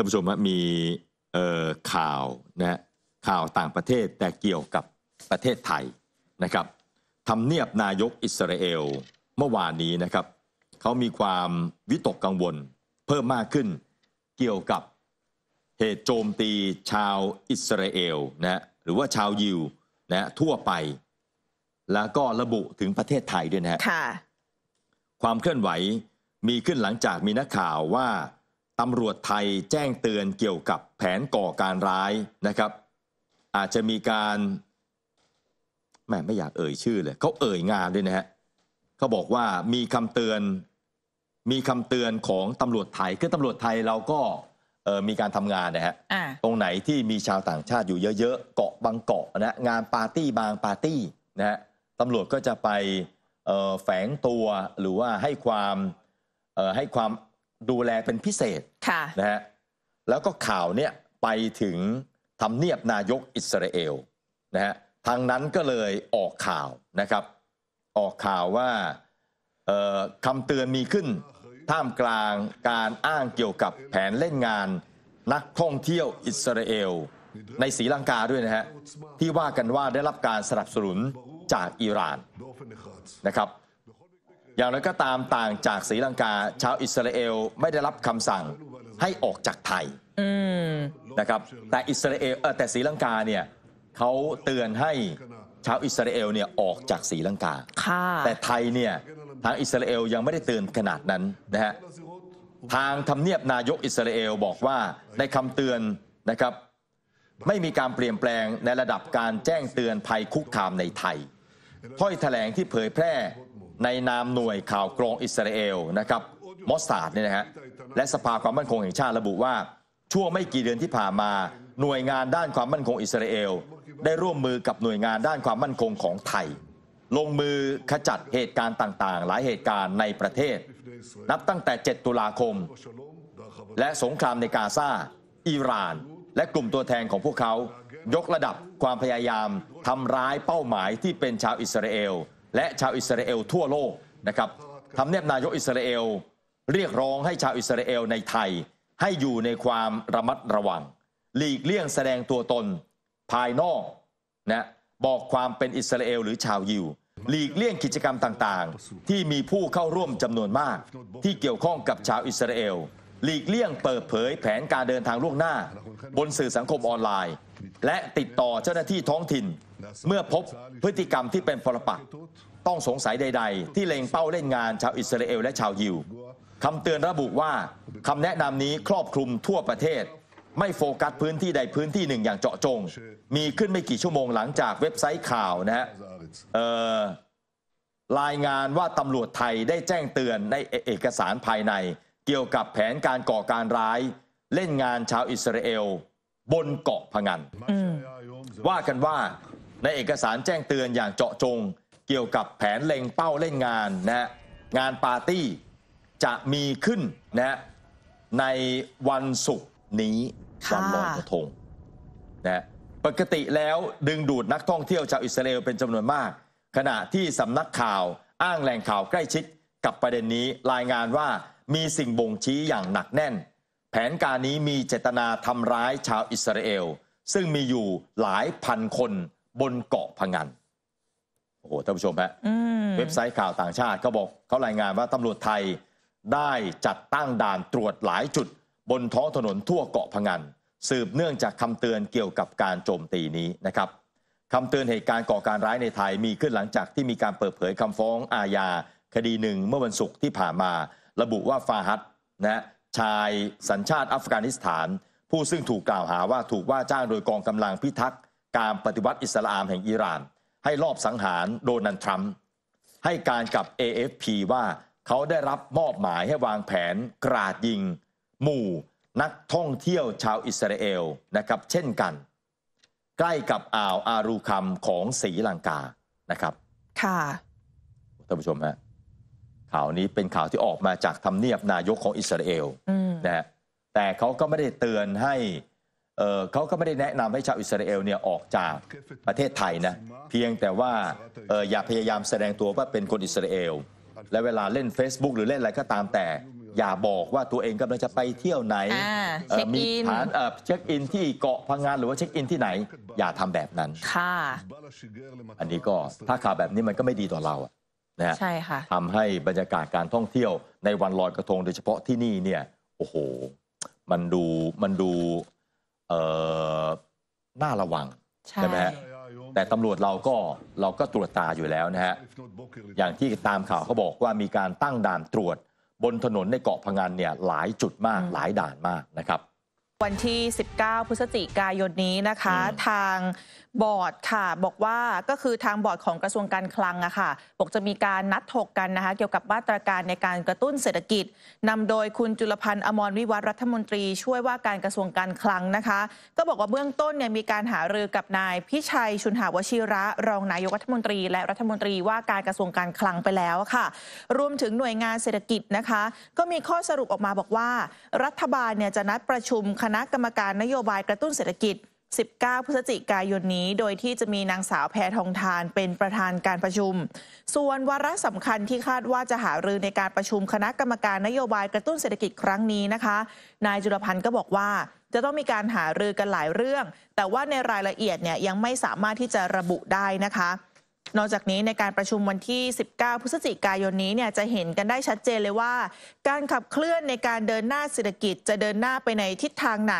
านผู้ชมมีข่าวนะข่าวต่างประเทศแต่เกี่ยวกับประเทศไทยนะครับทำเนียบนายกอิสราเอลเมื่อวานนี้นะครับเขามีความวิตกกังวลเพิ่มมากขึ้น เกี่ยวกับเหตุโจมตีชาวอิสราเอลนะหรือว่าชาวยิวนะทั่วไป แล้วก็ระบุถึงประเทศไทยด้วยนะฮะความเคลื่อนไหวมีขึ้นหลังจากมีนักข่าวว่าตำรวจไทยแจ้งเตือนเกี่ยวกับแผนก่อการร้ายนะครับ อาจจะมีการแม่ไม่อยากเอ่ยชื่อเลยเขาเอ่ยงานด้วยนะฮะเขาบอกว่ามีคำเตือนมีคำเตือนของตำรวจไทยคือตำรวจไทยเราก็มีการทำงานนะฮะตรงไหนที่มีชาวต่างชาติอยู่เยอะๆ เกาะบางเกาะนะงานปาร์ตี้บางปาร์ตี้นะฮะตำรวจก็จะไปแฝงตัวหรือว่าให้ความให้ความดูแลเป็นพิเศษะนะฮะ แล้วก็ข่าวเนี่ยไปถึงทำเนียบนายกอิสราเอลนะฮะ ทางนั้นก็เลยออกข่าวนะครับ ออกข่าวว่าคำเตือนมีขึ้น ท่ามกลางการอ้างเกี่ยวกับแผนเล่นงาน นักท่องเที่ยวอิสราเอล ในศรีลังกาด้วยนะฮะที่ว่ากันว่าได้รับการสนับสนุนจากอิหร่านนะครับอย่างไรก็ตามต่างจากศรีลังกา ชาวอิสราเอลไม่ได้รับคำสั่งให้ออกจากไทยนะครับแต่อิสราเอลแต่ศรีลังกาเนี่ยเขาเตือนให้ชาวอิสราเอลเนี่ยออกจากศรีลังกา แต่ไทยเนี่ยทางอิสราเอลยังไม่ได้เตือนขนาดนั้นนะฮะทางทำเนียบนายกอิสราเอลบอกว่าในคำเตือนนะครับ ไม่มีการเปลี่ยนแปลงในระดับการแจ้งเตือนภัยคุกคามในไทยถ้อยแถลงที่เผยแพร่ในนามหน่วยข่าวกรองอิสราเอลนะครับมอสซาดเนี่ยนะฮะและสภาความมั่นคงแห่งชาติระบุว่าช่วงไม่กี่เดือนที่ผ่านมา หน่วยงานด้านความมั่นคงอิสราเอลได้ร่วมมือกับหน่วยงานด้านความมั่นคงของไทย ลงมือขจัดเหตุการณ์ต่างๆ หลายเหตุการณ์ในประเทศ นับตั้งแต่7ตุลาคม และสงครามในกาซาอิหร่าน และกลุ่มตัวแทนของพวกเขา ยกระดับความพยายาม ทำร้ายเป้าหมายที่เป็นชาวอิสราเอลและชาวอิสราเอลทั่วโลก นะครับทำเนียบนายกอิสราเอลเรียกร้องให้ชาวอิสราเอลในไทย ให้อยู่ในความระมัดระวัง หลีกเลี่ยงแสดงตัวตนภายนอกนะบอกความเป็นอิสราเอลหรือชาวยิวหลีกเลี่ยงกิจกรรมต่างๆ ที่มีผู้เข้าร่วมจำนวนมาก ที่เกี่ยวข้องกับชาวอิสราเอลหลีกเลี่ยงเปิดเผยแผนการเดินทางล่วงหน้า บนสื่อสังคมออนไลน์ และติดต่อเจ้าหน้าที่ท้องถิ่น เมื่อพบพฤติกรรมที่เป็นปรปักษ์ต้องสงสัยใด ๆ ที่เล็งเป้าเล่นงานชาวอิสราเอลและชาวยิวคำเตือนระบุว่าคำแนะนำนี้ครอบคลุมทั่วประเทศ ไม่โฟกัสพื้นที่ใดพื้นที่หนึ่งอย่างเจาะจง มีขึ้นไม่กี่ชั่วโมงหลังจากเว็บไซต์ข่าวนะฮะรายงานว่าตำรวจไทยได้แจ้งเตือนในเอกสารภายในเกี่ยวกับแผนการก่อการร้ายเล่นงานชาวอิสราเอลบนเกาะพงันว่ากันว่าในเอกสารแจ้งเตือนอย่างเจาะจง เกี่ยวกับแผนเล็งเป้าเล่นงานนะงานปาร์ตี้จะมีขึ้นนะในวันศุกร์นี้วันลอยกระทงนะปกติแล้วดึงดูดนักท่องเที่ยวชาวอิสราเอลเป็นจำนวนมาก ขณะที่สำนักข่าวอ้างแหล่งข่าวใกล้ชิดกับประเด็นนี้รายงานว่ามีสิ่งบ่งชี้อย่างหนักแน่น แผนการนี้มีเจตนาทำร้ายชาวอิสราเอล ซึ่งมีอยู่หลายพันคนบนเกาะพังันโอ้โห ท่านผู้ชมฮะเว็บไซต์ข่าวต่างชาติเขาบอกเขารายงานว่าตำรวจไทยได้จัดตั้งด่านตรวจหลายจุด บนท้องถนนทั่วเกาะพงงันสืบเนื่องจากคำเตือนเกี่ยวกับการโจมตีนี้นะครับคำเตือนเหตุการณ์ก่อการร้ายในไทยมีขึ้นหลังจากที่มีการเปิดเผยคำฟ้องอาญา คดีหนึ่งเมื่อวันศุกร์ที่ผ่านมาระบุว่าฟาฮัดนะชายสัญชาติอัฟกานิสถาน ผู้ซึ่งถูกกล่าวหาว่าถูกว่าจ้างโดยกองกำลังพิทักษ์การปฏิวัติอิสลามแห่งอิหร่าน ให้ลอบสังหารโดนัน์ทรัมป์ให้การกับ AFP ว่าเขาได้รับมอบหมายให้วางแผน กราดยิง หมู่นักท่องเที่ยวชาวอิสราเอล นะครับเช่นกัน ใกล้กับอ่าวอารูคัมของศรีลังกานะครับ ค่ะท่านผู้ชมฮะข่าวนี้เป็นข่าวที่ออกมาจากทำเนียบนายกของอิสราเอลนะฮะแต่เขาก็ไม่ได้เตือนให้ เขาก็ไม่ได้แนะนำให้ชาวอิสราเอลเนี่ยออกจากประเทศไทยนะเพียงแต่ว่าออย่าพยายามแสดงตัวว่าเป็นคนอิสราเอลและเวลาเล่น Facebook หรือเล่นอะไร ก็ตามแต่ อย่าบอกว่าตัวเองกำลังจะไปเที่ยวไหน มีฐานเช็คอิน ที่เกาะพังงานหรือว่าเช็คอิน ที่ไหน อย่าทำแบบนั้นค่ะอันนี้ก็ถ้าข่าวแบบนี้มันก็ไม่ดีต่อเราอะนะฮะใช่ค่ะทำให้บรรยากาศการท่องเที่ยวในวันลอยกระทง โดยเฉพาะที่นี่เนี่ยโอ้โหมันดูมันดูเอ่อน่าระวัง ใช่ไหมฮะแต่ตำรวจเราก็เราก็ตรวจตาอยู่แล้วนะฮะ อย่างที่ตามข่าวเขาบอกว่ามีการตั้งด่านตรวจ บนถนนในเกาะพังันเนี่ยหลายจุดมาก หลายด่านมากนะครับวันที่ 19 พฤศจิกายนนี้นะคะ ทางบอร์ดค่ะ บอกว่าก็คือทางบอร์ดของกระทรวงการคลังอะค่ะบอกจะมีการนัดถกกันนะคะ เกี่ยวกับมาตรการในการกระตุ้นเศรษฐกิจ นำโดยคุณจุลพันธ์อมรวิวัฒรัฐมนตรี ช่วยว่าการกระทรวงการคลังนะคะ ก็บอกว่าเบื้องต้นเนี่ยมีการหารือกับนายพิชัยชุนหาวชิระรองนายกรัฐมนตรีและรัฐมนตรีว่าการกระทรวงการคลังไปแล้วค่ะ รวมถึงหน่วยงานเศรษฐกิจนะคะ ก็มีข้อสรุปออกมาบอกว่า รัฐบาลเนี่ยจะนัดประชุมคคณะกรรมการนโยบายกระตุ้นเศรษฐกิจ 19 พฤศจิกายนนี้ โดยที่จะมีนางสาวแพทองทานเป็นประธานการประชุม ส่วนวาระสำคัญที่คาดว่าจะหารือในการประชุมคณะกรรมการนโยบายกระตุ้นเศรษฐกิจครั้งนี้นะคะ นายจุลพันธ์ก็บอกว่า จะต้องมีการหารือกันหลายเรื่อง แต่ว่าในรายละเอียดเนี่ยยังไม่สามารถที่จะระบุได้นะคะนอกจากนี้ในการประชุมวันที่ 19 พฤศจิกายนนี้เนี่ยจะเห็นกันได้ชัดเจนเลยว่า การขับเคลื่อนในการเดินหน้าเศรษฐกิจจะเดินหน้าไปในทิศทางไหน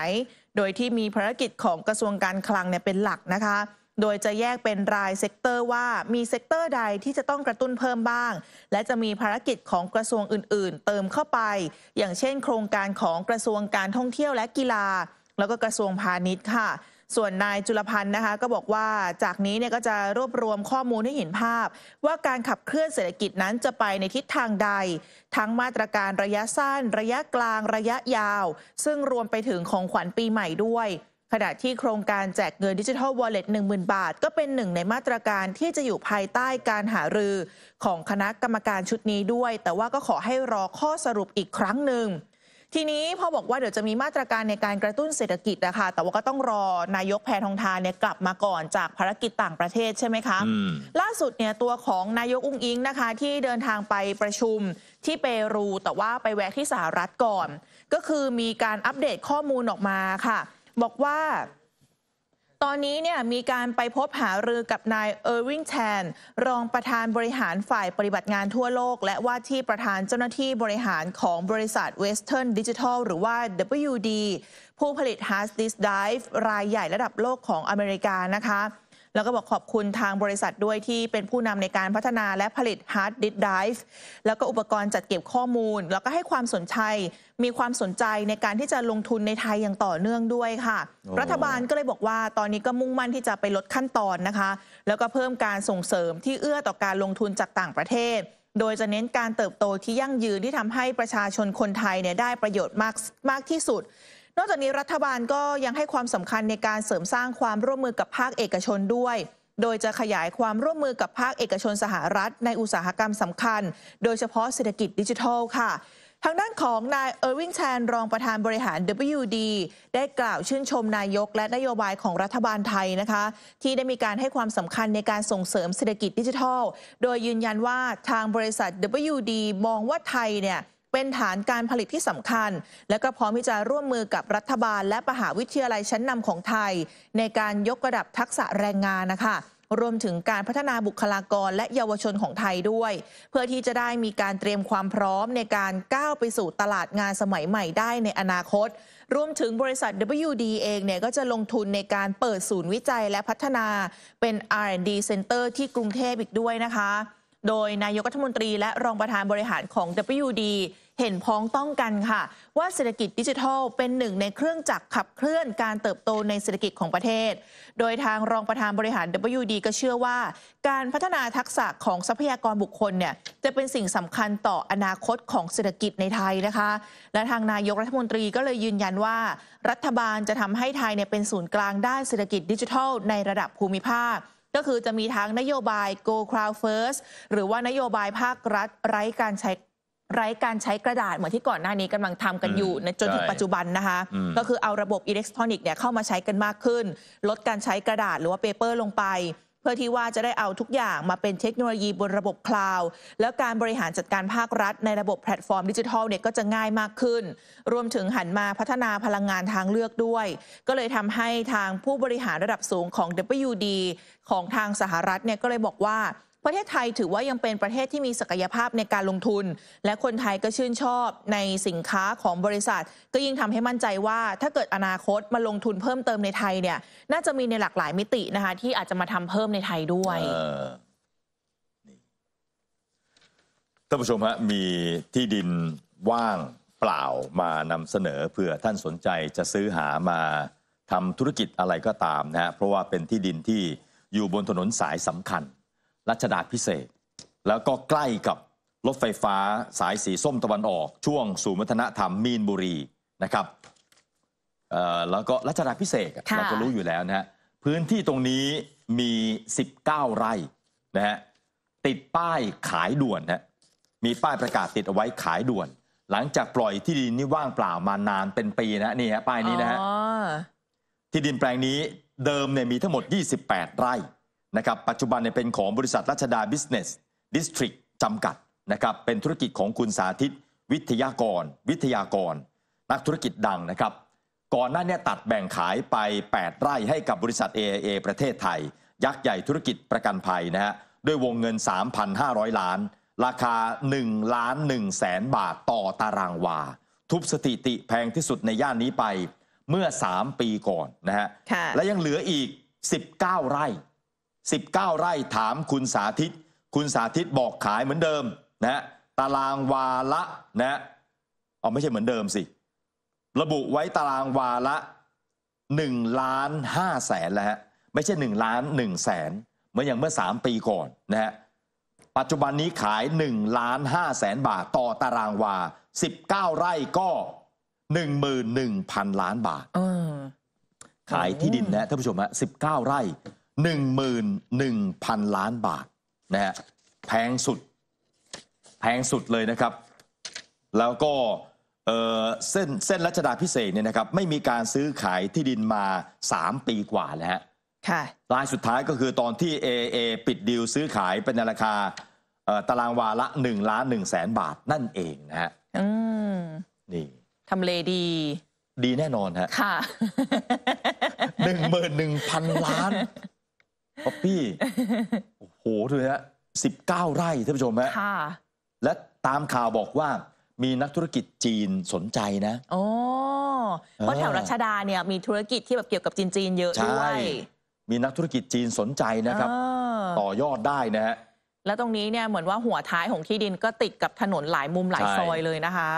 โดยที่มีภารกิจของกระทรวงการคลังเนี่ยเป็นหลักนะคะ โดยจะแยกเป็นรายเซกเตอร์ว่ามีเซกเตอร์ใดที่จะต้องกระตุ้นเพิ่มบ้าง และจะมีภารกิจของกระทรวงอื่น ๆ เติมเข้าไป อย่างเช่นโครงการของกระทรวงการท่องเที่ยวและกีฬา แล้วก็กระทรวงพาณิชย์ค่ะส่วนนายจุลพันธ์นะคะ ก็บอกว่าจากนี้เนี่ยก็จะรวบรวมข้อมูลให้เห็นภาพ ว่าการขับเคลื่อนเศรษฐกิจนั้นจะไปในทิศทางใด ทั้งมาตรการระยะสั้น ระยะกลางระยะยาว ซึ่งรวมไปถึงของขวัญปีใหม่ด้วย ขณะที่โครงการแจกเงินดิจิทัลวอลเล็ตหนึ่งบาท ก็เป็นหนึ่งในมาตรการที่จะอยู่ภายใต้การหารือ ของคณะกรรมการชุดนี้ด้วย แต่ว่าก็ขอให้รอข้อสรุปอีกครั้งหนึ่งทีนี้พอบอกว่าเดี๋ยวจะมีมาตรการในการกระตุ้นเศรษฐกิจนะคะ แต่ว่าก็ต้องรอนายกแพทองทานเนี่ย กลับมาก่อนจากภารกิจต่างประเทศใช่ไหมคะ ล่าสุดเนี่ย ตัวของนายกอุ้งอิงนะคะ ที่เดินทางไปประชุมที่เปรู แต่ว่าไปแวะที่สหรัฐก่อน ก็คือมีการอัปเดตข้อมูลออกมาค่ะ บอกว่าตอนนี้เนี่ยมีการไปพบหารือกับนายเออร์วิงแชนรองประธานบริหารฝ่ายปฏิบัติงานทั่วโลก และว่าที่ประธานเจ้าหน้าที่บริหารของบริษัทเวสเทิร์นดิจิทัลหรือว่า WD ผู้ผลิตาร์ดดิสก์ไดฟ์รายใหญ่ระดับโลกของอเมริกานะคะแล้วก็บอกขอบคุณทางบริษัทด้วยที่เป็นผู้นำในการพัฒนาและผลิตฮาร์ดดิสก์ไดฟ์แล้วก็อุปกรณ์จัดเก็บข้อมูล แล้วก็ให้ความสนใจ มีความสนใจในการที่จะลงทุนในไทยอย่างต่อเนื่องด้วยค่ะ รัฐบาลก็เลยบอกว่าตอนนี้ก็มุ่งมั่นที่จะไปลดขั้นตอนนะคะ แล้วก็เพิ่มการส่งเสริมที่เอื้อต่อการลงทุนจากต่างประเทศ โดยจะเน้นการเติบโตที่ยั่งยืนที่ทำให้ประชาชนคนไทยเนี่ยได้ประโยชน์มากมากที่สุดนอกจากนี้รัฐบาลก็ยังให้ความสำคัญในการเสริมสร้างความร่วมมือกับภาคเอกชนด้วย โดยจะขยายความร่วมมือกับภาคเอกชนสหรัฐ ในอุตสาหกรรมสำคัญ โดยเฉพาะเศรษฐกิจดิจิทัลค่ะ ทางด้านของ นายเออร์วิงแชนรองประธานบริหาร WD ได้กล่าวชื่นชมนายกและนโยบายของรัฐบาลไทยนะคะ ที่ได้มีการให้ความสำคัญในการส่งเสริมเศรษฐกิจดิจิทัล โดยยืนยันว่าทางบริษัท WD มองว่าไทยเนี่ยเป็นฐานการผลิตที่สำคัญ และก็พร้อมที่จะร่วมมือกับรัฐบาลและมหาวิทยาลัยชั้นนำของไทย ในการยกระดับทักษะแรงงานนะคะ รวมถึงการพัฒนาบุคลากร และเยาวชนของไทยด้วย เพื่อที่จะได้มีการเตรียมความพร้อมในการก้าวไปสู่ตลาดงานสมัยใหม่ได้ในอนาคต รวมถึงบริษัท WD เองเนี่ยก็จะลงทุนในการเปิดศูนย์วิจัยและพัฒนาเป็น R&D Center ที่กรุงเทพอีกด้วยนะคะโดยนายกรัฐมนตรีและรองประธานบริหารของ WD เห็นพ้องต้องกันค่ะ ว่าเศรษฐกิจดิจิทัล เป็นหนึ่ง ในเครื่องจักรขับเคลื่อนการเติบโตในเศรษฐกิจของประเทศ โดยทางรองประธานบริหาร WD ก็เชื่อว่า การพัฒนาทักษะของทรัพยากรบุคคลเนี่ยจะเป็นสิ่งสำคัญต่ออนาคตของเศรษฐกิจในไทยนะคะ และทางนายกรัฐมนตรีก็เลยยืนยันว่า รัฐบาลจะทำให้ไทยเนี่ยเป็นศูนย์กลางด้านเศรษฐกิจดิจิทัลในระดับภูมิภาคก็คือจะมีทั้ง นโยบาย go cloud first หรือว่านโยบายภาครัฐไร้การใช้ไร้การใช้กระดาษ เหมือนที่ก่อนหน้านี้กำลังทำกันอยู่จนถึงปัจจุบันนะคะ ก็คือเอาระบบอิเล็กทรอนิกส์เนี่ยเข้ามาใช้กันมากขึ้น ลดการใช้กระดาษหรือว่าเปเปอร์ ลงไปเพื่อที่ว่าจะได้เอาทุกอย่างมาเป็นเทคโนโลยีบนระบบคลาวด์แล้วการบริหารจัดการภาครัฐในระบบแพลตฟอร์มดิจิทัลเนี่ยก็จะง่ายมากขึ้น รวมถึงหันมาพัฒนาพลังงานทางเลือกด้วย ก็เลยทำให้ทางผู้บริหารระดับสูงของ WD ของทางสหรัฐเนี่ยก็เลยบอกว่าประเทศไทยถือว่ายังเป็นประเทศที่มีศักยภาพในการลงทุน และคนไทยก็ชื่นชอบในสินค้าของบริษัท ก็ยิ่งทำให้มั่นใจว่า ถ้าเกิดอนาคตมาลงทุนเพิ่มเติมในไทยเนี่ยน่าจะมีในหลากหลายมิตินะคะที่อาจจะมาทำเพิ่มในไทยด้วยท่านผู้ชมฮะมีที่ดินว่างเปล่ามานำเสนอเผื่อท่านสนใจจะซื้อหามาทำธุรกิจอะไรก็ตามนะฮะเพราะว่าเป็นที่ดินที่อยู่บนถนนสายสำคัญรัชดาพิเศษแล้วก็ใกล้กับรถไฟฟ้าสายสีส้มตะวันออกช่วงสูนวัฒนธรรมมีนบุรีนะครับแล้วก็รัชดาพิเศษเราก็รู้อยู่แล้วนะฮะพื้นที่ตรงนี้มี 19 ไร่นะฮะติดป้ายขายด่วนนะมีป้ายประกาศติดเอาไว้ขายด่วน หลังจากปล่อยที่ดินนี้ว่างเปล่ามานานเป็นปีนะนี่ฮะป้ายนี้นะฮะที่ดินแปลงนี้เดิมเนี่ยมีทั้งหมด 28 ไร่นะครับปัจจุบันเนี่ยเป็นของบริษัทรัชดาบิสเนสดิสทริกจำกัดนะครับเป็นธุรกิจของคุณสาธิต วิทยากร วิทยากร นักธุรกิจดังนะครับก่อนหน้านี้ตัดแบ่งขายไป 8 ไร่ให้กับบริษัท AIA ประเทศไทย ยักษ์ใหญ่ธุรกิจประกันภัยนะฮะด้วยวงเงิน 3,500 ล้าน ราคา1ล้าน1แสนบาทต่อตารางวา ทุบสถิติแพงที่สุดในย่านนี้ไปเมื่อ 3 ปีก่อนนะฮะและยังเหลืออีก 19 ไร่19 ไร่ถามคุณสาธิต คุณสาธิตบอกขายเหมือนเดิม นะ ตารางวาละนะเอาไม่ใช่เหมือนเดิมสิ ระบุไว้ตารางวาละ1ล้าน5แสนแล้วฮะ ไม่ใช่1ล้าน1แสนเมื่ออย่างเมื่อ3ปีก่อนนะฮะ ปัจจุบันนี้ขาย1ล้าน5แสนบาท ต่อตารางวา 19 ไร่ก็ 11,000ล้านบาท ขายที่ดินนะท่านผู้ชมฮะ19 ไร่หหนนนึึ่่งมื่งพันล้านบาทนะฮะแพงสุด แพงสุดเลยนะครับ แล้วก็เส้นเส้นรัชดาพิเศษเนี่ยนะครับ ไม่มีการซื้อขายที่ดินมา 3 ปีกว่าแล้วฮะรายสุดท้ายก็คือตอนที่ AA ปิดดีลซื้อขายเป็นราคา ตารางวาละ1ล้าน1แสนบาทนั่นเองนะฮะนี่ทำเลดี ดีแน่นอนฮะค่ะหนึ่งหมื่นหนึ่งพันล้านป๊อปปี้โอ้โหดูนะสิบเก้าไร่ท่านผู้ชมฮะและตามข่าวบอกว่ามีนักธุรกิจจีนสนใจนะ๋อเพราะแถวรัชดาเนี่ยมีธุรกิจที่แบบเกี่ยวกับจีนๆเยอะด้วยมีนักธุรกิจจีนสนใจนะครับ ต่อยอดได้นะฮะ แล้วตรงนี้เนี่ยเหมือนว่าหัวท้ายของที่ดินก็ติดกับถนนหลายมุมหลายซอยเลยนะคะ